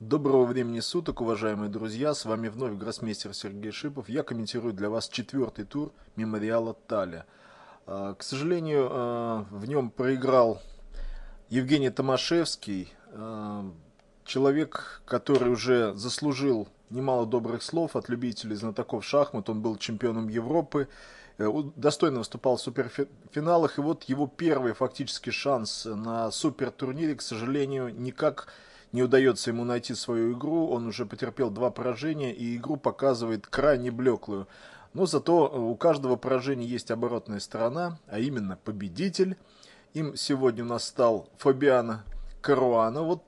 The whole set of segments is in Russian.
Доброго времени суток, уважаемые друзья, с вами вновь гроссмейстер Сергей Шипов. Я комментирую для вас четвертый тур мемориала Таля. А, к сожалению, а, в нем проиграл Евгений Томашевский, а, человек, который уже заслужил немало добрых слов от любителей знатоков шахмат. Он был чемпионом Европы, э, достойно выступал в суперфиналах. И вот его первый фактически шанс на супертурнире, к сожалению, никак не не удается ему найти свою игру, он уже потерпел два поражения, и игру показывает крайне блеклую. Но зато э, у каждого поражения есть оборотная сторона, а именно победитель. Им сегодня у нас стал Фабиана Каруана, вот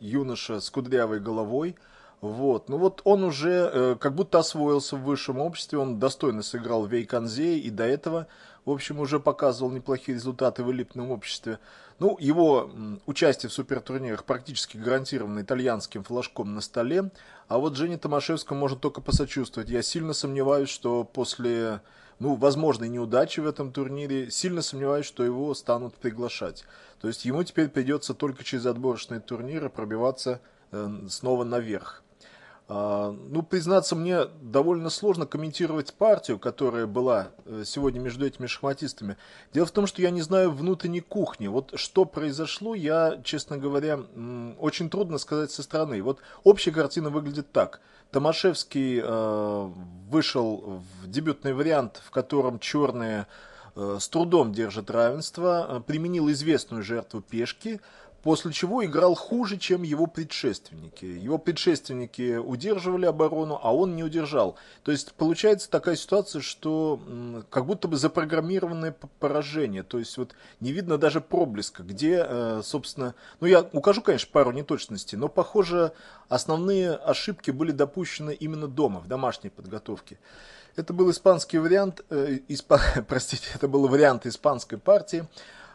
юноша с кудрявой головой. Вот, ну вот он уже э, как будто освоился в высшем обществе, он достойно сыграл в Вейконзе и до этого, в общем, уже показывал неплохие результаты в элитном обществе. Ну, его участие в супертурнирах практически гарантировано итальянским флажком на столе. А вот Жене Томашевскому можно только посочувствовать. Я сильно сомневаюсь, что после, ну, возможной неудачи в этом турнире, сильно сомневаюсь, что его станут приглашать. То есть ему теперь придется только через отборочные турниры пробиваться э, снова наверх. А, ну, признаться, мне довольно сложно комментировать партию, которая была э, сегодня между этими шахматистами. Дело в том, что я не знаю внутренней кухни. Вот что произошло, я, честно говоря, очень трудно сказать со стороны. Вот общая картина выглядит так. Томашевский э, вышел в дебютный вариант, в котором черные э, с трудом держат равенство, э, применил известную жертву пешки, после чего играл хуже, чем его предшественники. Его предшественники удерживали оборону, а он не удержал. То есть получается такая ситуация, что как будто бы запрограммированное поражение. То есть вот не видно даже проблеска, где, э, собственно... Ну, я укажу, конечно, пару неточностей, но, похоже, основные ошибки были допущены именно дома, в домашней подготовке. Это был испанский вариант, э, исп... простите, это был вариант испанской партии,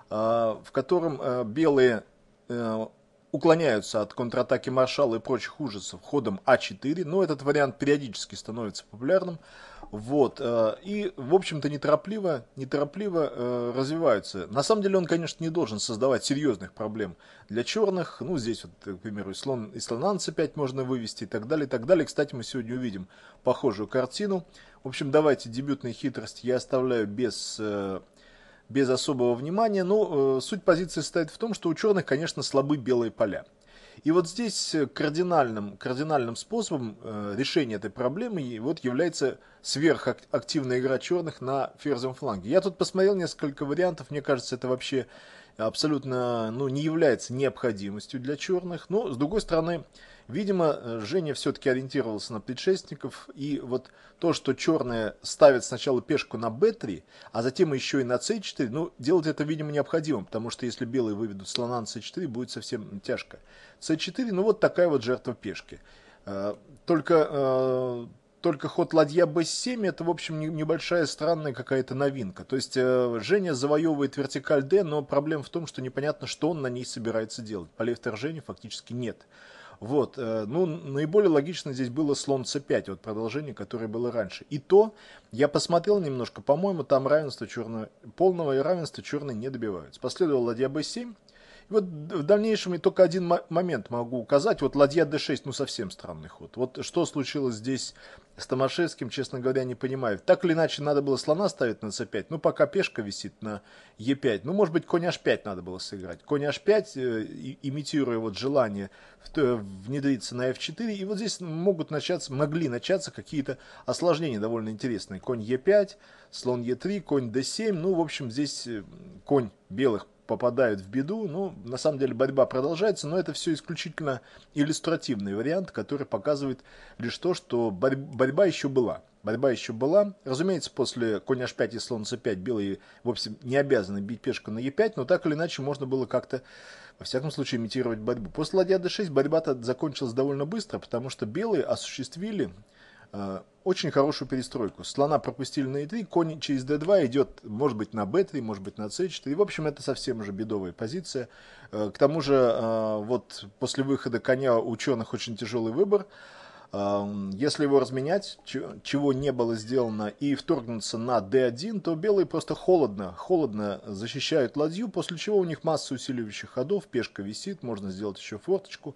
э, в котором э, белые Э, уклоняются от контратаки Маршала и прочих ужасов ходом А4, но этот вариант периодически становится популярным. Вот. Э, и, в общем-то, неторопливо, неторопливо э, развиваются. На самом деле он, конечно, не должен создавать серьезных проблем для черных. Ну, здесь, вот, к примеру, и, слон, и слона c5 можно вывести и так далее, и так далее. Кстати, мы сегодня увидим похожую картину. В общем, давайте дебютные хитрости я оставляю без без особого внимания, но э, суть позиции состоит в том, что у черных, конечно, слабы белые поля. И вот здесь э, кардинальным, кардинальным способом э, решения этой проблемы вот является сверхактивная игра черных на ферзовом фланге. Я тут посмотрел несколько вариантов, мне кажется, это вообще абсолютно ну, не является необходимостью для черных, но с другой стороны Видимо, Женя все-таки ориентировался на предшественников, и вот то, что черные ставят сначала пешку на b3, а затем еще и на c4, ну, делать это, видимо, необходимо, потому что если белые выведут слона на c4, будет совсем тяжко. c4, ну, вот такая вот жертва пешки. Э, только э, только ход ладья b7 это, в общем, небольшая странная какая-то новинка. То есть э, Женя завоевывает вертикаль d, но проблема в том, что непонятно, что он на ней собирается делать. Полей вторжения фактически нет. Вот, э, ну, наиболее логично здесь было слон c5, вот продолжение, которое было раньше. И то, я посмотрел немножко, по-моему, там равенство черного, полного равенства черные не добиваются. Последовал ладья b7, и вот в дальнейшем я только один момент могу указать. Вот ладья d6, ну совсем странный ход. Вот что случилось здесь с Томашевским, честно говоря, не понимаю. Так или иначе, надо было слона ставить на c5. Ну, пока пешка висит на e5. Ну, может быть, конь h5 надо было сыграть. Конь h5, э, имитируя вот желание внедриться на f4. И вот здесь могут начаться, могли начаться какие-то осложнения довольно интересные. Конь e5, слон e3, конь d7. Ну, в общем, здесь э, конь белых попадают в беду. Ну, на самом деле борьба продолжается, но это все исключительно иллюстративный вариант, который показывает лишь то, что борь борьба еще была. Борьба еще была. Разумеется, после конь h5 и слон c5 белые в общем не обязаны бить пешку на e5, но так или иначе можно было как-то, во всяком случае, имитировать борьбу. После ладья d6 борьба-то закончилась довольно быстро, потому что белые осуществили Э, очень хорошую перестройку. Слона пропустили на e3, конь через d2 идет, может быть, на b3, может быть, на c4. И, в общем, это совсем уже бедовая позиция. Э, к тому же, э, вот после выхода коня у ученых очень тяжелый выбор. Эм, если его разменять, чего не было сделано, и вторгнуться на d1, то белые просто холодно, холодно защищают ладью, после чего у них масса усиливающих ходов, пешка висит, можно сделать еще форточку.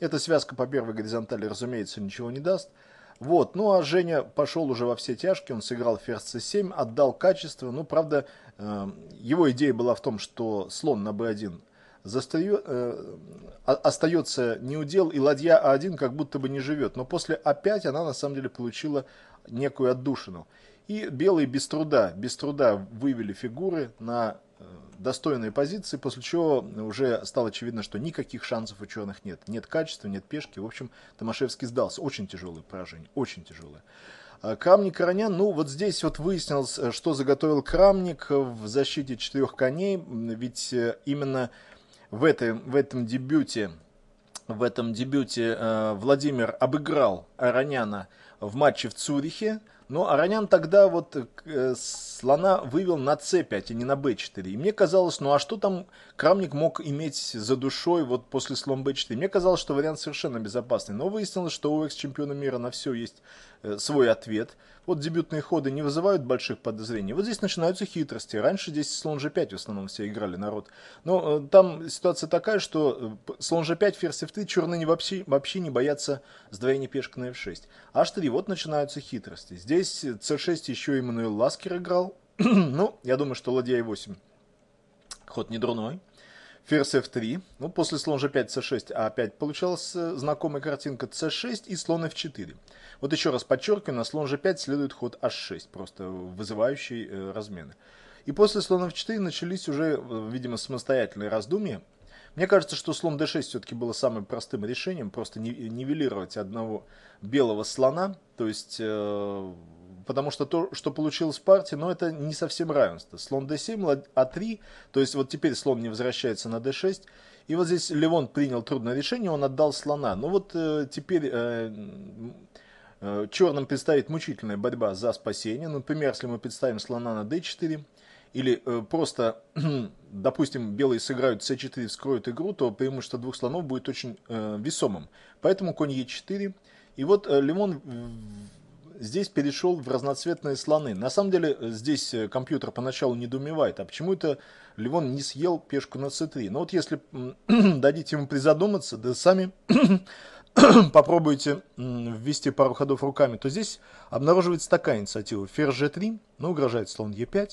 Эта связка по первой горизонтали, разумеется, ничего не даст. Вот, ну а Женя пошел уже во все тяжкие, он сыграл ферзь c7, отдал качество, ну правда, эм, его идея была в том, что слон на b1 застаю, э, остается неудел, и ладья А1 как будто бы не живет. Но после А5 она на самом деле получила некую отдушину. И белые без труда, без труда вывели фигуры на достойные позиции, после чего уже стало очевидно, что никаких шансов у ученых нет. Нет качества, нет пешки. В общем, Томашевский сдался. Очень тяжелое поражение, очень тяжелое. А Крамник Коронян, ну вот здесь вот выяснилось, что заготовил Крамник в защите четырех коней, ведь э, именно в, этой, в этом дебюте, в этом дебюте э, Владимир обыграл Ароняна в матче в Цюрихе, но ну, Аронян тогда вот э, э, слона вывел на c5, а не на b4. И мне казалось, ну а что там Крамник мог иметь за душой вот после слом b4. Мне казалось, что вариант совершенно безопасный, но выяснилось, что у экс-чемпиона мира на все есть э, свой ответ. Вот дебютные ходы не вызывают больших подозрений. Вот здесь начинаются хитрости. Раньше здесь слон g5 в основном все играли народ. Но э, там ситуация такая, что э, слон g5, ферзь f3, черные вообще, вообще не боятся сдвоения пешек на f6. h3, а вот начинаются хитрости. Здесь c6 э, еще и Мануэл Ласкер играл. ну, я думаю, что ладья e8 Ход не дурной. Ферзь f3. Ну, после слон g5, c6, а опять получалась э, знакомая картинка c6 и слон f4. Вот еще раз подчеркиваю, на слон g5 следует ход h6, просто вызывающий э, размены. И после слона f4 начались уже, э, видимо, самостоятельные раздумья. Мне кажется, что слон d6 все-таки было самым простым решением, просто э, нивелировать одного белого слона, то есть... Э, потому что то, что получил Спарти, но ну, это не совсем равенство. Слон d7, а3, то есть вот теперь слон не возвращается на d6, и вот здесь Левон принял трудное решение, он отдал слона. Ну вот э, теперь э, э, черным предстоит мучительная борьба за спасение. Ну, например, если мы представим слона на d4, или э, просто, допустим, белые сыграют c4, вскроют игру, то преимущество двух слонов будет очень э, весомым. Поэтому конь e4. И вот э, Лимон здесь перешел в разноцветные слоны. На самом деле э, здесь э, компьютер поначалу недоумевает, а почему это Ливон не съел пешку на c3? Но ну вот если дадите ему призадуматься, да сами попробуйте ввести пару ходов руками, то здесь обнаруживается такая инициатива. Ферзь g3, но ну, угрожает слон e5.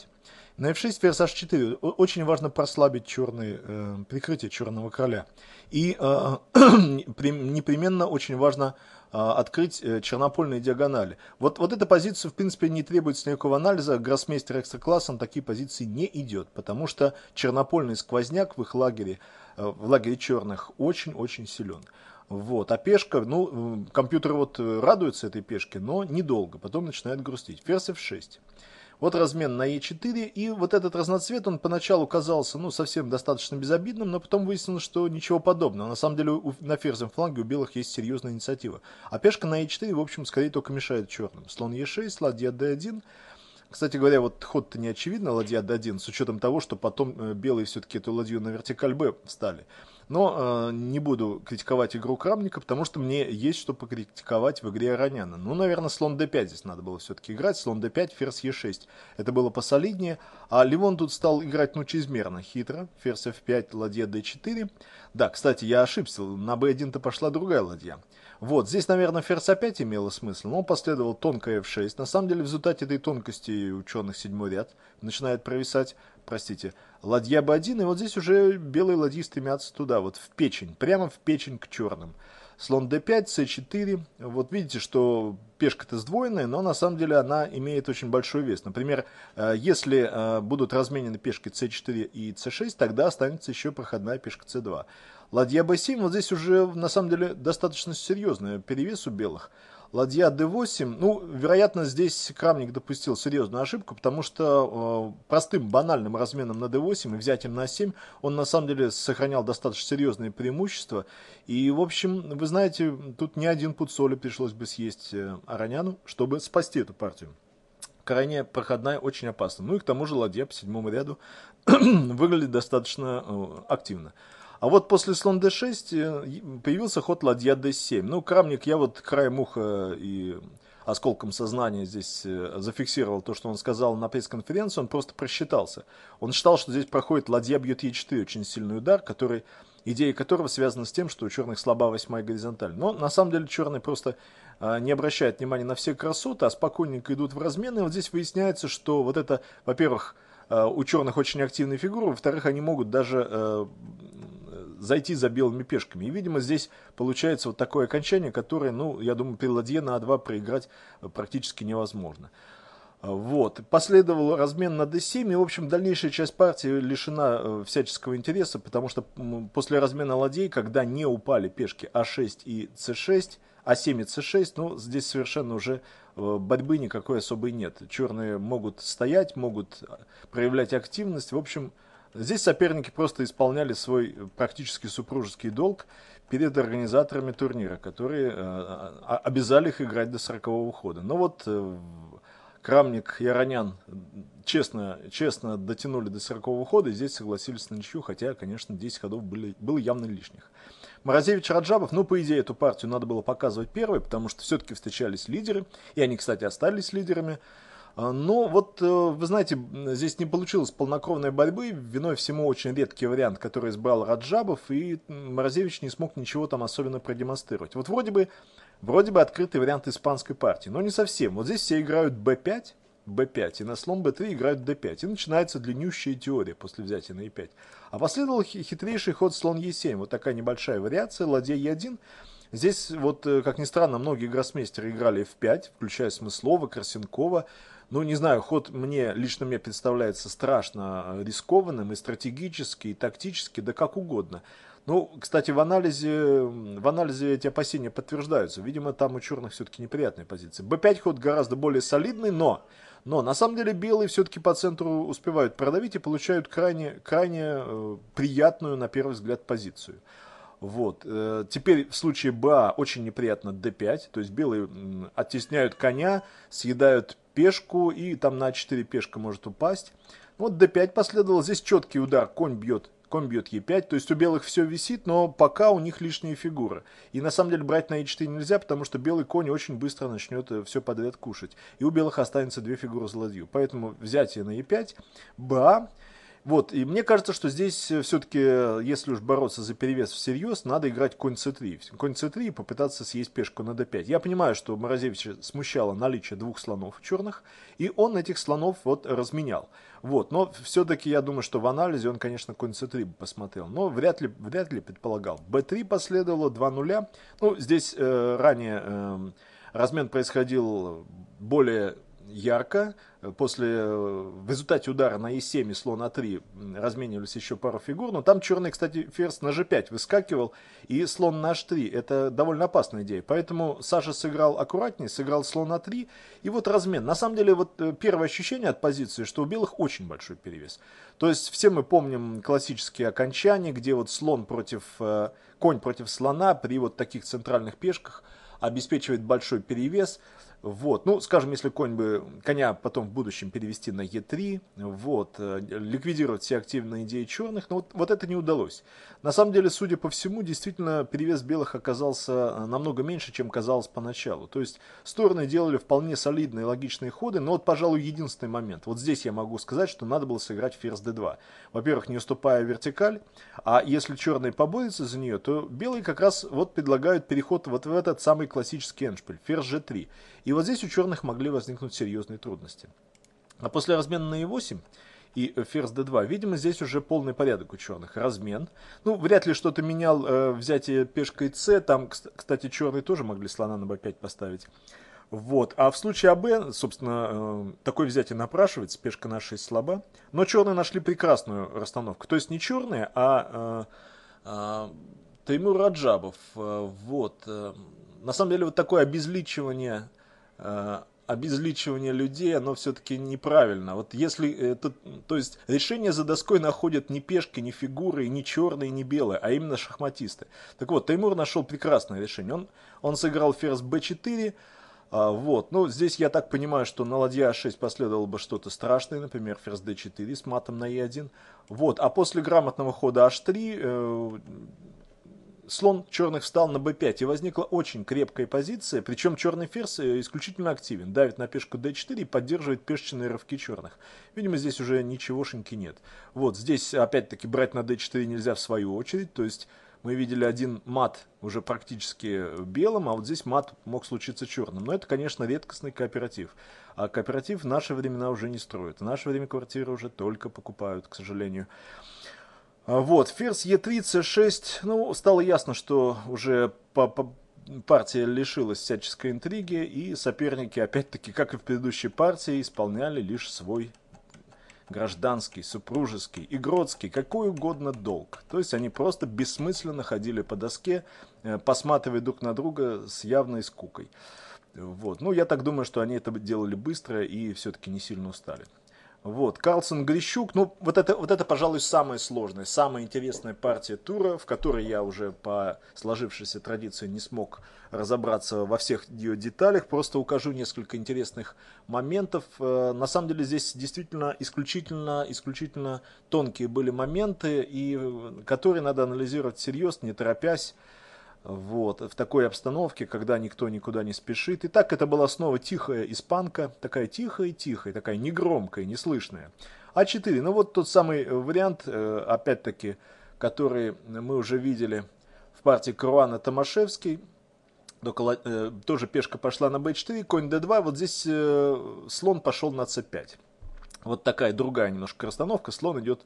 На f6 ферзь h4. Очень важно прослабить черные, э, прикрытие черного короля. И э, непременно очень важно а, открыть э, чернопольные диагонали. Вот, вот эта позиция, в принципе, не требуется никакого анализа. Гроссмейстер экстракласса на такие позиции не идет, потому что чернопольный сквозняк в их лагере, э, в лагере черных, очень-очень силен. Вот. А пешка, ну, компьютер вот э, радуется этой пешке, но недолго, потом начинает грустить. Ферзь f6. Вот размен на Е4, и вот этот разноцвет, он поначалу казался, ну, совсем достаточно безобидным, но потом выяснилось, что ничего подобного. На самом деле у, на ферзем фланге у белых есть серьезная инициатива. А пешка на Е4, в общем, скорее только мешает черным. Слон Е6, ладья D1. Кстати говоря, вот ход-то не очевидно, ладья D1, с учетом того, что потом э, белые все-таки эту ладью на вертикаль Б встали. Но э, не буду критиковать игру Крамника, потому что мне есть что покритиковать в игре Ароняна. Ну, наверное, слон d5 здесь надо было все-таки играть. Слон d5, ферзь e6. Это было посолиднее. А Ливон тут стал играть, ну, чрезмерно хитро. Ферзь f5, ладья d4. Да, кстати, я ошибся. На b1-то пошла другая ладья. Вот, здесь, наверное, ферзь опять имело смысл, но последовал тонкая f6. На самом деле, в результате этой тонкости ученых седьмой ряд начинает провисать простите, ладья B1, и вот здесь уже белые ладьи стремятся туда, вот в печень, прямо в печень к черным. Слон D5, C4, вот видите, что пешка-то сдвоенная, но на самом деле она имеет очень большой вес. Например, э, если э, будут разменены пешки c4 и c6, тогда останется еще проходная пешка c2. Ладья b7, вот здесь уже на самом деле достаточно серьезный перевес у белых ладья d8, ну, вероятно, здесь Крамник допустил серьезную ошибку, потому что э, простым банальным разменом на d8 и взятием на 7 он на самом деле сохранял достаточно серьезные преимущества. И, в общем, вы знаете, тут не один пуд соли пришлось бы съесть э, Ароняну, чтобы спасти эту партию крайне проходная, очень опасна. Ну и к тому же ладья по седьмому ряду выглядит достаточно э, активно. А вот после слон d6 э, появился ход ладья d7. Ну, Крамник, я вот краем уха и осколком сознания здесь э, зафиксировал то, что он сказал на пресс-конференции, он просто просчитался. Он считал, что здесь проходит ладья бьет e4, очень сильный удар, который, идея которого связана с тем, что у черных слаба восьмая горизонталь. Но на самом деле черные просто э, не обращают внимания на все красоты, а спокойненько идут в размены. И вот здесь выясняется, что вот это, во-первых, у черных очень активные фигуры, во-вторых, они могут даже зайти за белыми пешками. И, видимо, здесь получается вот такое окончание, которое, ну, я думаю, при ладье на А2 проиграть э, практически невозможно. Э, вот. Последовал размен на d7, и, в общем, дальнейшая часть партии лишена э, всяческого интереса, потому что после размена ладей, когда не упали пешки а6 и c6, а7 и c6, ну, здесь совершенно уже борьбы никакой особой нет. Черные могут стоять, могут проявлять активность, в общем, Здесь соперники просто исполняли свой э, практически супружеский долг перед организаторами турнира, которые э, а, а, обязали их играть до 40-го хода. Но ну вот э, Крамник и Аронян честно, честно дотянули до 40-го хода и здесь согласились на ничью, хотя, конечно, 10 ходов были, было явно лишних. Морозевич Раджабов, ну, по идее, эту партию надо было показывать первой, потому что все-таки встречались лидеры, и они, кстати, остались лидерами. А, но ну, вот, э, вы знаете, здесь не получилось полнокровной борьбы, виной всему очень редкий вариант, который избрал Раджабов, и Морозевич не смог ничего там особенно продемонстрировать. Вот вроде бы, вроде бы открытый вариант испанской партии, но не совсем. Вот здесь все играют b5, b5, и на слон b3 играют d5, и начинается длиннющая теория после взятия на e5. А последовал хитрейший ход слон e7, вот такая небольшая вариация, ладья e1, Здесь, вот, э, как ни странно, многие гроссмейстеры играли в 5, включая Смыслова, Красенкова, ну, не знаю, ход мне, лично мне представляется страшно э, рискованным и стратегически, и тактически, да как угодно. Ну, кстати, в анализе, в анализе эти опасения подтверждаются. Видимо, там у черных все-таки неприятная позиция. Б5 ход гораздо более солидный, но, но на самом деле белые все-таки по центру успевают продавить и получают крайне, крайне э, приятную, на первый взгляд, позицию. Вот. Э, теперь в случае БА очень неприятно d5, то есть белые оттесняют коня, съедают пешку, и там на 4 а пешка может упасть. Вот d5 последовал, здесь четкий удар, конь бьет, конь бьет e5, то есть у белых все висит, но пока у них лишние фигуры. И на самом деле брать на e4 а нельзя, потому что белый конь очень быстро начнет э, все подряд кушать. И у белых останется две фигуры за ладью. Поэтому взятие на e5, ба, вот, и мне кажется, что здесь э, все-таки, э, если уж бороться за перевес всерьез, надо играть конь c3. Конь c3 и попытаться съесть пешку на d5. Я понимаю, что Морозевича смущало наличие двух слонов черных, и он этих слонов вот разменял. Вот, но все-таки я думаю, что в анализе он, конечно, конь c3 бы посмотрел, но вряд ли, вряд ли предполагал. b3 последовало, 2 нуля. Ну, здесь э, ранее э, размен происходил более ярко. После, э, в результате удара на e7 и слон a 3 разменивались еще пару фигур. Но там черный, кстати, ферзь на g5 выскакивал и слон на h3. Это довольно опасная идея. Поэтому Саша сыграл аккуратнее, сыграл слон a 3 И вот размен. На самом деле, вот э, первое ощущение от позиции, что у белых очень большой перевес. То есть все мы помним классические окончания, где вот слон против, э, конь против слона при вот таких центральных пешках обеспечивает большой перевес. Вот, ну, скажем, если конь бы, коня потом в будущем перевести на Е3, вот, э, ликвидировать все активные идеи черных, но вот, вот это не удалось. На самом деле, судя по всему, действительно, перевес белых оказался э, намного меньше, чем казалось поначалу. То есть, стороны делали вполне солидные логичные ходы, но вот, пожалуй, единственный момент. Вот здесь я могу сказать, что надо было сыграть ферзь d2. Во-первых, не уступая вертикаль, а если черные поборются за нее, то белые как раз вот предлагают переход вот в этот самый классический эншпиль, ферзь g3. И и вот здесь у черных могли возникнуть серьезные трудности. А после размена на e 8 и ферзь d2. Видимо, здесь уже полный порядок у черных. Размен. Ну, вряд ли что-то менял э, взятие пешкой c. Там, кстати, черные тоже могли слона на b5 поставить. Вот. А в случае АБ, собственно, э, такое взятие напрашивается, пешка на 6 слаба. Но черные нашли прекрасную расстановку. То есть не черные, а э, э, Таймур Раджабов. Э, вот. Э, на самом деле вот такое обезличивание Э, обезличивание людей, оно все-таки неправильно. Вот если это, то есть решение за доской находят не пешки, не фигуры, не черные, не белые, а именно шахматисты. Так вот, Таймур нашел прекрасное решение. Он, он сыграл ферзь b4, а, вот. Ну, здесь я так понимаю, что на ладья a6 а последовало бы что-то страшное, например, ферзь d4 с матом на e1. Вот. А после грамотного хода h3 слон черных встал на b5, и возникла очень крепкая позиция, причем черный ферзь э, исключительно активен, давит на пешку d4 и поддерживает пешечные рывки черных. Видимо, здесь уже ничегошеньки нет. Вот, здесь опять-таки брать на d4 нельзя в свою очередь, то есть мы видели один мат уже практически э, белым, а вот здесь мат мог случиться черным. Но это, конечно, редкостный кооператив. А кооператив в наши времена уже не строят. В наше время квартиры уже только покупают, к сожалению. А, вот, ферзь Е3, С6, ну, стало ясно, что уже по, по партия лишилась всяческой интриги, и соперники, опять-таки, как и в предыдущей партии, исполняли лишь свой гражданский, супружеский, игродский, какой угодно долг. То есть они просто бессмысленно ходили по доске, э, посматривая друг на друга с явной скукой. Вот. Ну, я так думаю, что они это делали быстро и все-таки не сильно устали. Вот, Карлсон Грищук, ну вот это, вот это, пожалуй, самая сложная, самая интересная партия тура, в которой я уже по сложившейся традиции не смог разобраться во всех ее деталях, просто укажу несколько интересных моментов. Э, на самом деле здесь действительно исключительно, исключительно тонкие были моменты, и э, которые надо анализировать всерьез, не торопясь, вот, в такой обстановке, когда никто никуда не спешит. И так это была снова тихая испанка, такая тихая-тихая, такая негромкая, неслышная. А4, ну вот тот самый вариант, э, опять-таки, который мы уже видели в партии Круана Томашевский. Только, э, тоже пешка пошла на b4, конь d2, вот здесь э, слон пошел на c5. Вот такая другая немножко расстановка, слон идет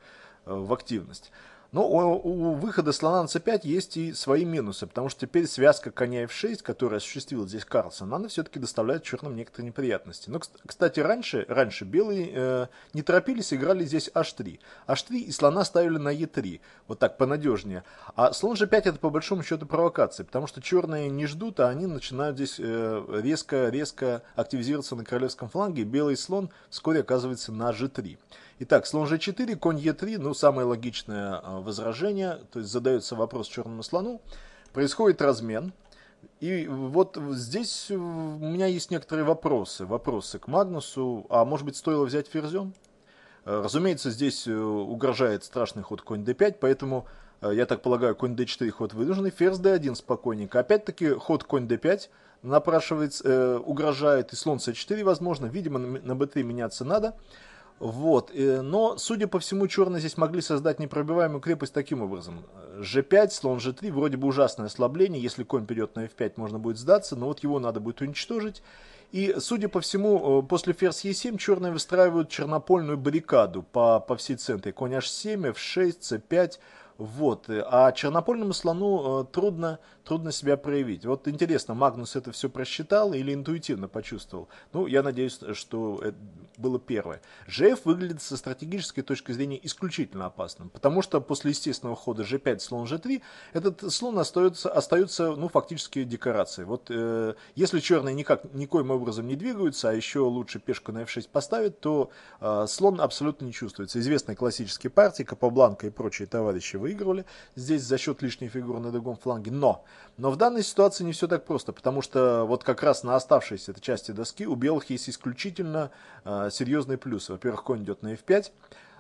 э, в активность. Но ну, у, у выхода слона на c5 есть и свои минусы, потому что теперь связка коня f6, которая осуществила здесь Карлсон, она все-таки доставляет черным некоторые неприятности. Но, кстати, раньше, раньше белые э, не торопились, играли здесь h3. h3 и слона ставили на e3, вот так понадежнее. А слон g5 это по большому счету провокация, потому что черные не ждут, а они начинают здесь резко-резко э, активизироваться на королевском фланге, белый слон вскоре оказывается на g3. Итак, слон g4, конь e3, ну, самое логичное а, возражение, то есть задается вопрос черному слону, происходит размен, и вот здесь у меня есть некоторые вопросы, вопросы к Магнусу, а может быть стоило взять ферзем? А, разумеется, здесь э, угрожает страшный ход конь d5, поэтому, а, я так полагаю, конь d4 ход вынужденный, ферзь d1 спокойненько. Опять-таки ход конь d5 напрашивается, э, угрожает, и слон c4, возможно, видимо, на b3 меняться надо. Вот. Э, но, судя по всему, черные здесь могли создать непробиваемую крепость таким образом. g5, слон g3, вроде бы ужасное ослабление. Если конь перейдет на f5, можно будет сдаться, но вот его надо будет уничтожить. И, судя по всему, э, после ферзь e7 черные выстраивают чернопольную баррикаду по, по всей центре. Конь h7, f6, c5. Вот. Э, а чернопольному слону э, трудно, трудно себя проявить. Вот интересно, Магнус это все просчитал или интуитивно почувствовал? Ну, я надеюсь, что это было первое. ЖФ выглядит со стратегической точки зрения исключительно опасным, потому что после естественного хода G5, слон G3, этот слон остается, остается ну, фактически декорацией. Вот э, если черные никак, никоим образом не двигаются, а еще лучше пешку на F6 поставят, то э, слон абсолютно не чувствуется. Известные классические партии, Капабланка и прочие товарищи выигрывали. Здесь за счет лишней фигуры на другом фланге. Но! Но в данной ситуации не все так просто, потому что вот как раз на оставшейся этой части доски у белых есть исключительно э, а, серьезные плюсы. Во-первых, конь идет на f5,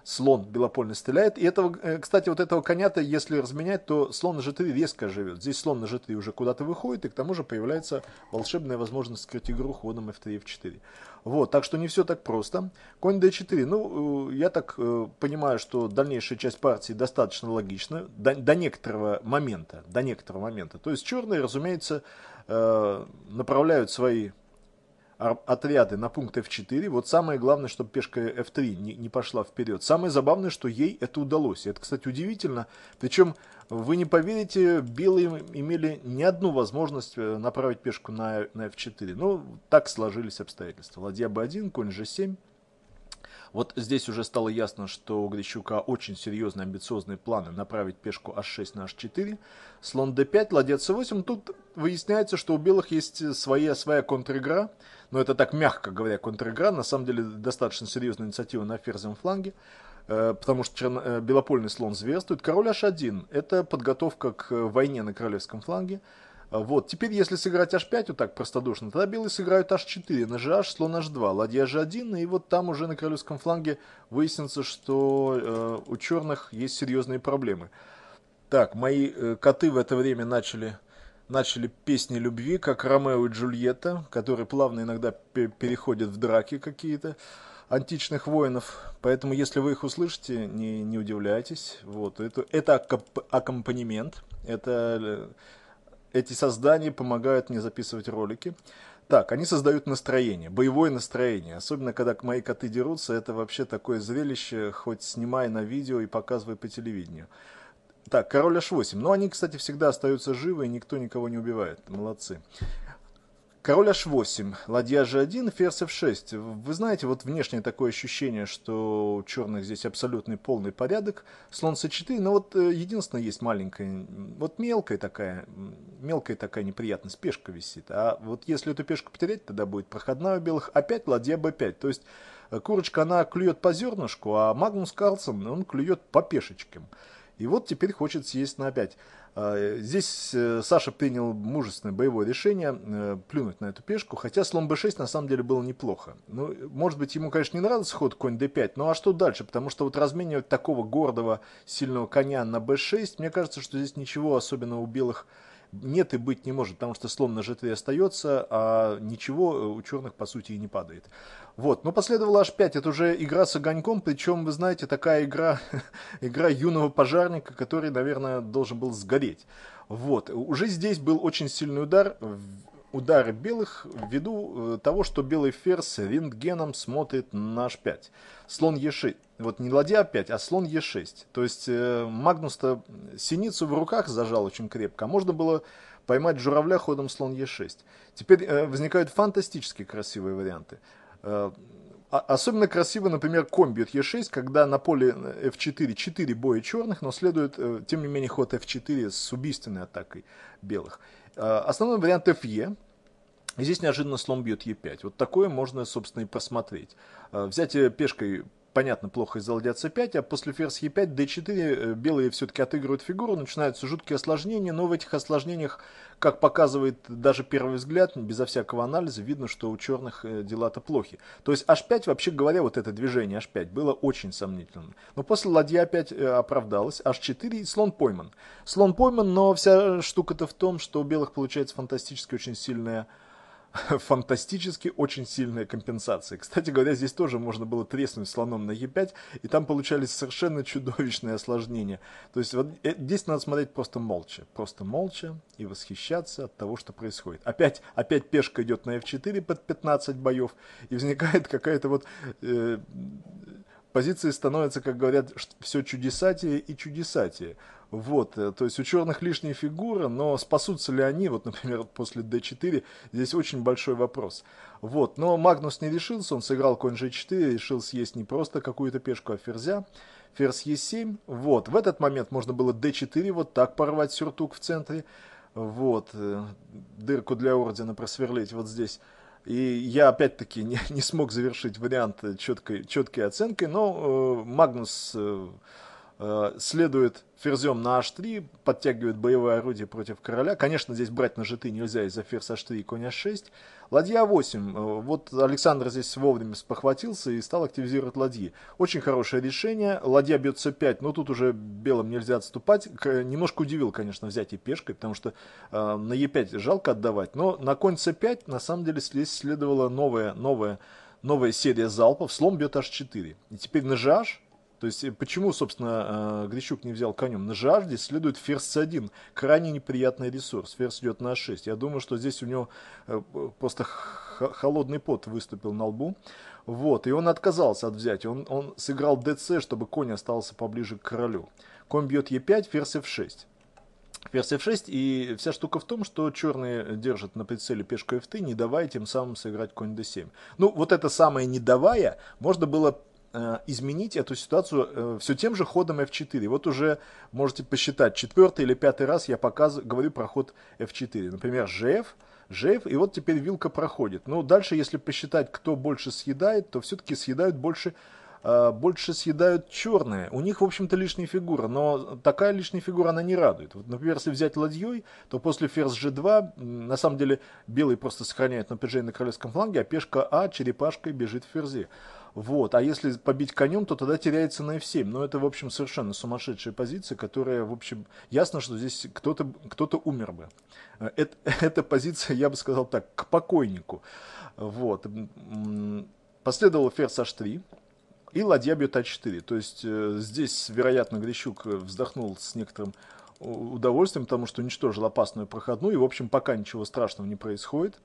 слон белопольный стреляет. И этого, э, кстати, вот этого коня-то, если разменять, то слон на G3 резко живет. Здесь слон на G3 уже куда-то выходит, и к тому же появляется волшебная возможность скрыть игру ходом F3, F4. Вот, так что не все так просто. Конь D4, ну, э, я так э, понимаю, что дальнейшая часть партии достаточно логична до, до некоторого момента, до некоторого момента. То есть черные, разумеется, направляют свои отряды на пункт f4. Вот самое главное, чтобы пешка f3 не, не пошла вперед. Самое забавное, что ей это удалось. Это, кстати, удивительно. Причем, вы не поверите, белые имели не одну возможность э, направить пешку на, на f4. Ну, так сложились обстоятельства. Ладья b1, конь g7. Вот здесь уже стало ясно, что у Грищука очень серьезные амбициозные планы направить пешку h6 на h4. Слон d5, ладья c8. Тут выясняется, что у белых есть своя, своя контр-игра. Но это так мягко говоря, контр-игра. На самом деле достаточно серьезная инициатива на ферзем фланге э, потому что черно- э, белопольный слон зверствует. Король h1 – это подготовка к войне на королевском фланге. А вот, теперь если сыграть h5 вот так простодушно, тогда белые сыграют h4, на gh, слон h2, ладья h1, и вот там уже на королевском фланге выяснится, что э, у черных есть серьезные проблемы. Так, мои э, коты в это время начали, начали песни любви, как Ромео и Джульетта, которые плавно иногда переходят в драки какие-то античных воинов. Поэтому, если вы их услышите, не, не удивляйтесь. Вот, это, это аккомпанемент, это э, эти создания помогают мне записывать ролики. Так, они создают настроение, боевое настроение. Особенно, когда мои коты дерутся, это вообще такое зрелище, хоть снимай на видео и показывай по телевидению. Так, король H8. Но ну, они, кстати, всегда остаются живы, и никто никого не убивает. Молодцы. Король h8, ладья g1, ферзь f6. Вы знаете, вот внешнее такое ощущение, что у черных здесь абсолютный полный порядок. Слон c4, но вот э, единственное есть маленькая, вот мелкая такая, мелкая такая неприятность, пешка висит. А вот если эту пешку потерять, тогда будет проходная у белых, опять ладья b5. То есть э, курочка, она клюет по зернышку, а Магнус Карлсон, он клюет по пешечкам. И вот теперь хочет съесть на 5. А, здесь э, Саша принял мужественное боевое решение э, плюнуть на эту пешку, хотя слон b6 на самом деле было неплохо. Ну, может быть, ему, конечно, не нравился ход конь d5, ну а что дальше? Потому что вот разменивать такого гордого, сильного коня на b6, мне кажется, что здесь ничего особенного у белых нет и быть не может, потому что слон на g3 остается, а ничего э, у черных, по сути, и не падает. Вот, но последовало H5, это уже игра с огоньком, причем, вы знаете, такая игра, игра юного пожарника, который, наверное, должен был сгореть. Вот, уже здесь был очень сильный удар, удары белых ввиду э, того, что белый ферзь рентгеном смотрит на h5. Слон е 6 Вот не ладья 5, а слон е 6 То есть э, Магнус-то синицу в руках зажал очень крепко. А можно было поймать журавля ходом слон е 6 Теперь э, возникают фантастически красивые варианты. Э, а, особенно красиво, например, конь Е6, когда на поле F4 э, 4 боя черных, но следует, э, тем не менее, ход F4 с убийственной атакой белых. Основной вариант FE, здесь неожиданно слон бьет Е5. Вот такое можно, собственно, и посмотреть. Взять пешкой понятно, плохо из-за ладья c5, а после ферзь e5, d4, э, белые все-таки отыгрывают фигуру, начинаются жуткие осложнения, но в этих осложнениях, как показывает даже первый взгляд, безо всякого анализа, видно, что у черных э, дела-то плохи. То есть h5, вообще говоря, вот это движение h5 было очень сомнительным. Но после ладья опять э, оправдалась, h4 и слон пойман. Слон пойман, но вся штука-то в том, что у белых получается фантастически очень сильная фантастически очень сильная компенсация. Кстати говоря, здесь тоже можно было треснуть слоном на Е5, и там получались совершенно чудовищные осложнения. То есть вот э, здесь надо смотреть просто молча, просто молча и восхищаться от того, что происходит. Опять, опять пешка идет на F4 под 15 боев, и возникает какая-то вот... Э, позиции становятся, как говорят, все чудесатие и чудесатие. Вот, э, то есть у черных лишняя фигура, но спасутся ли они, вот, например, после d4, здесь очень большой вопрос. Вот, но Магнус не решился, он сыграл конь g4, решил съесть не просто какую-то пешку, а ферзя. Ферзь e7, вот, в этот момент можно было d4 вот так порвать сюртук в центре, вот, э, дырку для ордена просверлить вот здесь. И я опять-таки не, не смог завершить вариант э, четкой, четкой оценкой, но э, Магнус... Э, Э, следует ферзем на h3, подтягивает боевое орудие против короля. Конечно, здесь брать на житы нельзя из-за ферзь h3 и конь h6. Ладья 8. Э, вот Александр здесь вовремя спохватился и стал активизировать ладьи. Очень хорошее решение. Ладья бьет c5, но тут уже белым нельзя отступать. Э, немножко удивил, конечно, взятие пешкой, потому что на e5 жалко отдавать. Но на конь c5 на самом деле здесь следовала новая, новая, новая серия залпов. Слом бьет h4. И теперь на gh то есть, э, почему, собственно, э, Грищук не взял конем? На жажде следует ферзь с1. Крайне неприятный ресурс. Ферзь идет на 6. Я думаю, что здесь у него э, просто холодный пот выступил на лбу. Вот, и он отказался от взятия. Он, он сыграл ДЦ, чтобы конь остался поближе к королю. Конь бьет Е5, ферзь F6. Ферзь F6, и вся штука в том, что черные держат на прицеле пешку f3, не давая тем самым сыграть конь d7. Ну, вот это самое не давая, можно было Э, изменить эту ситуацию э, все тем же ходом f4. Вот уже можете посчитать, четвертый или пятый раз я показываю говорю про ход f4. Например, gf, gf, и вот теперь вилка проходит. Но ну, дальше, если посчитать, кто больше съедает, то все-таки съедают больше э, больше съедают черные. У них, в общем-то, лишняя фигура, но такая лишняя фигура, она не радует. Вот, например, если взять ладьей, то после ферзь g2, на самом деле, белый просто сохраняет напряжение на королевском фланге, а пешка А черепашкой бежит в ферзи. Вот. А если побить конем, то тогда теряется на f7. Но ну, это, в общем, совершенно сумасшедшая позиция, которая, в общем, ясно, что здесь кто-то кто то умер бы. Э, это, эта позиция, я бы сказал так, к покойнику. Вот. Последовал ферзь h3 и ладья бьет а4. То есть э, здесь, вероятно, Грещук вздохнул с некоторым удовольствием, потому что уничтожил опасную проходную, и, в общем, пока ничего страшного не происходит.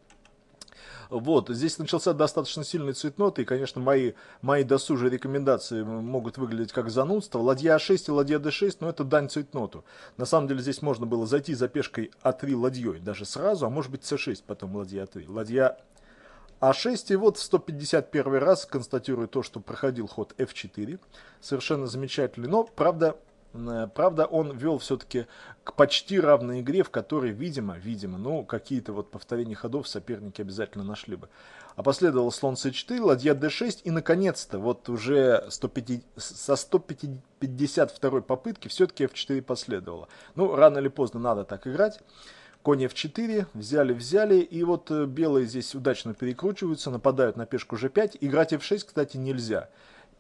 Вот, здесь начался достаточно сильный цветнот, и, конечно, мои, мои досужие рекомендации могут выглядеть как занудство. Ладья А6 и ладья D6, но это дань цветноту. На самом деле здесь можно было зайти за пешкой А3 ладьей даже сразу, а может быть С6, потом ладья А3. Ладья а6, и вот в 151 раз констатирую то, что проходил ход f4. Совершенно замечательный. Но, правда, Э, правда, он вел все-таки к почти равной игре, в которой, видимо, видимо, ну, какие-то вот повторения ходов соперники обязательно нашли бы. А последовал слон c4, ладья d6, и, наконец-то, вот уже 150, со 152 попытки все-таки f4 последовало. Ну, рано или поздно надо так играть. Конь f4, взяли-взяли, и вот э, белые здесь удачно перекручиваются, нападают на пешку g5. Играть f6, кстати, нельзя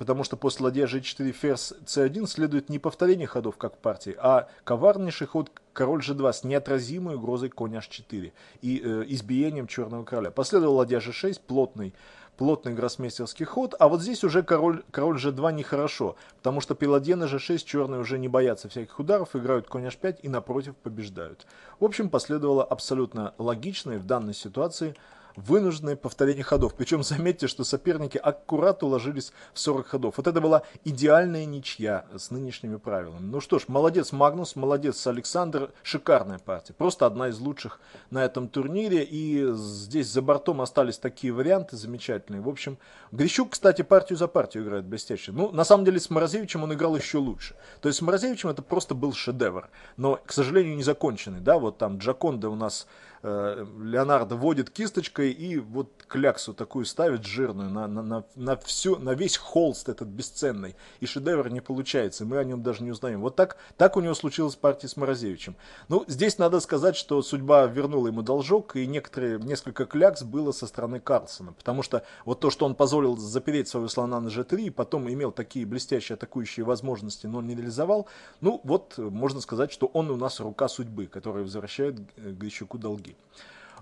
потому что после ладья g4 ферзь c1 следует не повторение ходов как в партии, а коварнейший ход король g2 с неотразимой угрозой конь h4 и э, избиением черного короля. Последовал ладья g6, плотный плотный гроссмейстерский ход, а вот здесь уже король, король g2 нехорошо, потому что при ладье на g6 черные уже не боятся всяких ударов, играют конь h5 и напротив побеждают. В общем, последовало абсолютно логичное в данной ситуации вынужденное повторение ходов. Причем заметьте, что соперники аккурат уложились в 40 ходов. Вот это была идеальная ничья с нынешними правилами. Ну что ж, молодец Магнус, молодец Александр, шикарная партия. Просто одна из лучших на этом турнире. И здесь за бортом остались такие варианты замечательные. В общем, Грищук, кстати, партию за партию играет блестяще. Ну, на самом деле, с Морозевичем он играл еще лучше. То есть с Морозевичем это просто был шедевр. Но, к сожалению, не законченный. Да, вот там Джаконда у нас Э, Леонардо водит кисточкой и вот кляксу такую ставит жирную на, на, на, на, всю, на весь холст этот бесценный. И шедевр не получается, и мы о нем даже не узнаем. Вот так, так у него случилась партия с Морозевичем. Ну, здесь надо сказать, что судьба вернула ему должок, и некоторые, несколько клякс было со стороны Карлсона. Потому что вот то, что он позволил запереть своего слона на G3, и потом имел такие блестящие атакующие возможности, но не реализовал, ну вот можно сказать, что он у нас рука судьбы, которая возвращает Грищуку долги игроки.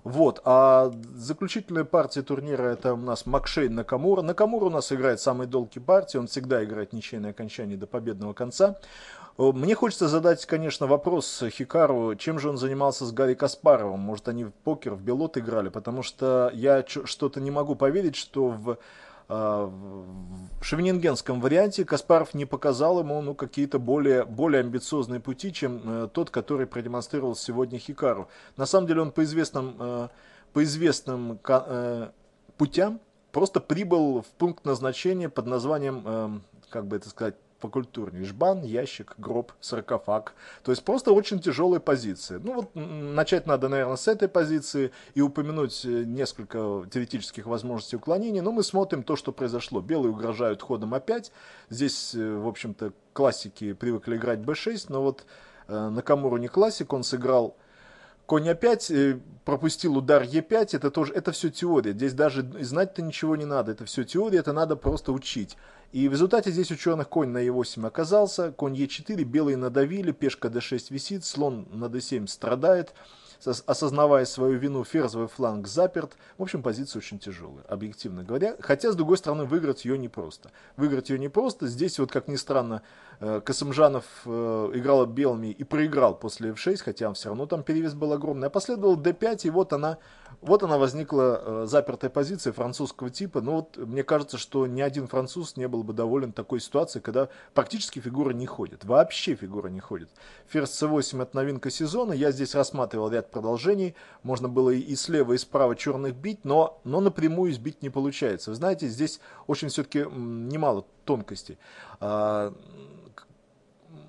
Вот, а заключительная партия турнира это у нас Макшейн Накамура. Накамура у нас играет самый долгий партии, он всегда играет ничейное окончание до победного конца. Э, мне хочется задать, конечно, вопрос Хикару, чем же он занимался с Гарри Каспаровым? Может, они в покер, в белот играли? Потому что я что-то не могу поверить, что в а, в шевенингенском варианте Каспаров не показал ему ну, какие-то более, более амбициозные пути, чем э, тот, который продемонстрировал сегодня Хикару. На самом деле он по известным, э, по известным э, путям просто прибыл в пункт назначения под названием, эм, как бы это сказать, покультурнее. Жбан, ящик, гроб, саркофаг. То есть просто очень тяжелые позиции. Ну вот начать надо, наверное, с этой позиции и упомянуть э, несколько теоретических возможностей уклонения. Но мы смотрим то, что произошло. Белые угрожают ходом опять. Здесь, э, в общем-то, классики привыкли играть b6, но вот э, Накамуру не классик, он сыграл Конь А5 э, пропустил удар Е5, это тоже, это все теория. Здесь даже знать-то ничего не надо, это все теория, это надо просто учить. И в результате здесь ученых конь на Е8 оказался, конь Е4, белые надавили, пешка d 6 висит, слон на d 7 страдает, осознавая свою вину, ферзовый фланг заперт. В общем, позиция очень тяжелая, объективно говоря. Хотя, с другой стороны, выиграть ее непросто. Выиграть ее непросто. Здесь, вот как ни странно, э, Касымжанов э, играл белыми и проиграл после f6, хотя он все равно там перевес был огромный. А последовал d5, и вот она вот она возникла, э, запертая позиция французского типа. Но ну, вот мне кажется, что ни один француз не был бы доволен такой ситуацией, когда практически фигура не ходит. Вообще фигура не ходит. Ферзь c8 – это новинка сезона. Я здесь рассматривал ряд продолжений. Можно было и слева, и справа черных бить, но, но напрямую сбить не получается. Вы знаете, здесь очень все-таки немало тонкостей. А,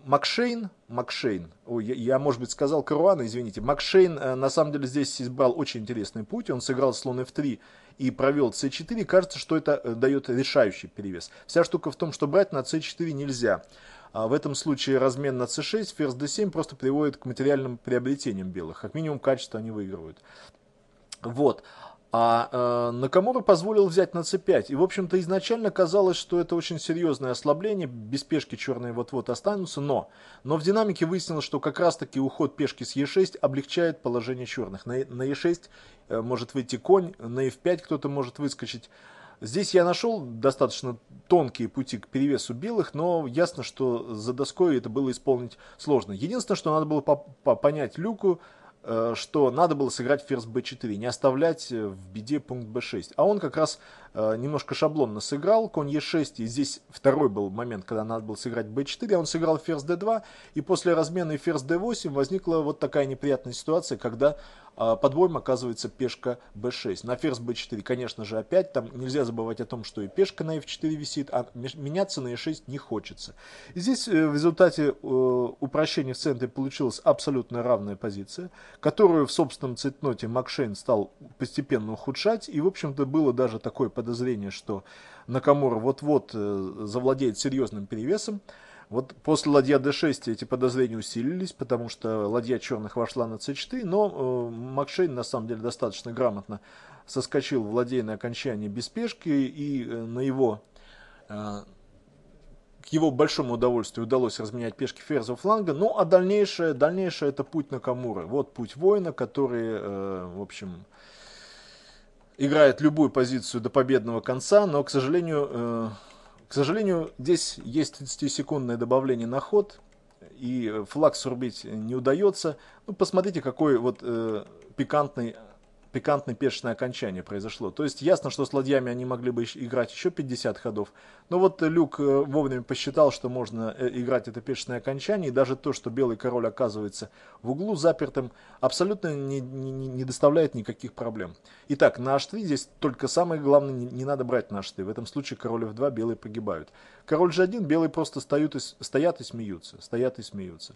Макшейн, Макшейн, ой, я, я, может быть, сказал Каруана, извините. Макшейн, э, на самом деле, здесь избрал очень интересный путь. Он сыграл слон f3 и провел c4. Кажется, что это э, дает решающий перевес. Вся штука в том, что брать на c4 нельзя. А в этом случае размен на c6, ферзь d7 просто приводит к материальным приобретениям белых. Как минимум, качество они выигрывают. Вот. А э, Накамура позволил взять на c5. И, в общем-то, изначально казалось, что это очень серьезное ослабление. Без пешки черные вот-вот останутся, но... Но в динамике выяснилось, что как раз-таки уход пешки с e6 облегчает положение черных. На, на e6 э, может выйти конь, на f5 кто-то может выскочить. Здесь я нашел достаточно тонкие пути к перевесу белых, но ясно, что за доской это было исполнить сложно. Единственное, что надо было по по понять Люку, Э, что надо было сыграть ферзь b4, не оставлять э, в беде пункт b6. А он как раз э, немножко шаблонно сыграл, конь e6, и здесь второй был момент, когда надо было сыграть b4, а он сыграл ферзь d2, и после размена ферзь d8 возникла вот такая неприятная ситуация, когда а под боем оказывается пешка b6. На ферзь b4, конечно же, опять там нельзя забывать о том, что и пешка на f4 висит, а меняться на e6 не хочется. И здесь э, в результате э, упрощения в центре получилась абсолютно равная позиция, которую в собственном цветноте Макшейн стал постепенно ухудшать. И, в общем-то, было даже такое подозрение, что Накамура вот-вот э, завладеет серьезным перевесом. Вот после ладья d6 эти подозрения усилились, потому что ладья черных вошла на c4, но э, Макшейн на самом деле достаточно грамотно соскочил в ладейное окончание без пешки, и э, на его, э, к его большому удовольствию удалось разменять пешки ферзового фланга. Ну а дальнейшее, дальнейшее это путь на Камуры. Вот путь воина, который, э, в общем, играет любую позицию до победного конца, но, к сожалению, э, к сожалению, здесь есть 30-секундное добавление на ход, и э, флаг срубить не удается. Ну, посмотрите, какой вот э, пикантный пикантное пешечное окончание произошло. То есть ясно, что с ладьями они могли бы играть еще 50 ходов, но вот Люк э, вовремя посчитал, что можно э, играть это пешечное окончание, и даже то, что белый король оказывается в углу запертым, абсолютно не, не, не доставляет никаких проблем. Итак, на h3 здесь только самое главное, не, не надо брать на h3, в этом случае король f2, белые погибают. Король g1, белые просто стоят и, стоят и смеются, стоят и смеются.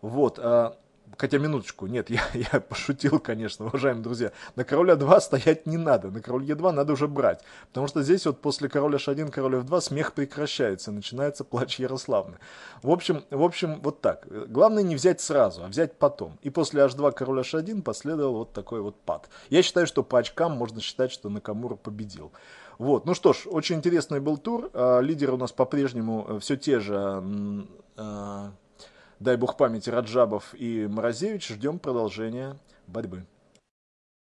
Вот, а Хотя, минуточку, нет, я, я пошутил, конечно, уважаемые друзья. На короля 2 стоять не надо, на король Е2 надо уже брать. Потому что здесь вот после короля H1, король F2 смех прекращается, начинается плач Ярославны. В общем, в общем, вот так. Главное не взять сразу, а взять потом. И после H2, короля H1 последовал вот такой вот пад. Я считаю, что по очкам можно считать, что Накамура победил. Вот, ну что ж, очень интересный был тур. А, лидеры у нас по-прежнему э, все те же э, дай бог памяти, Раджабов и Морозевич, ждем продолжения борьбы.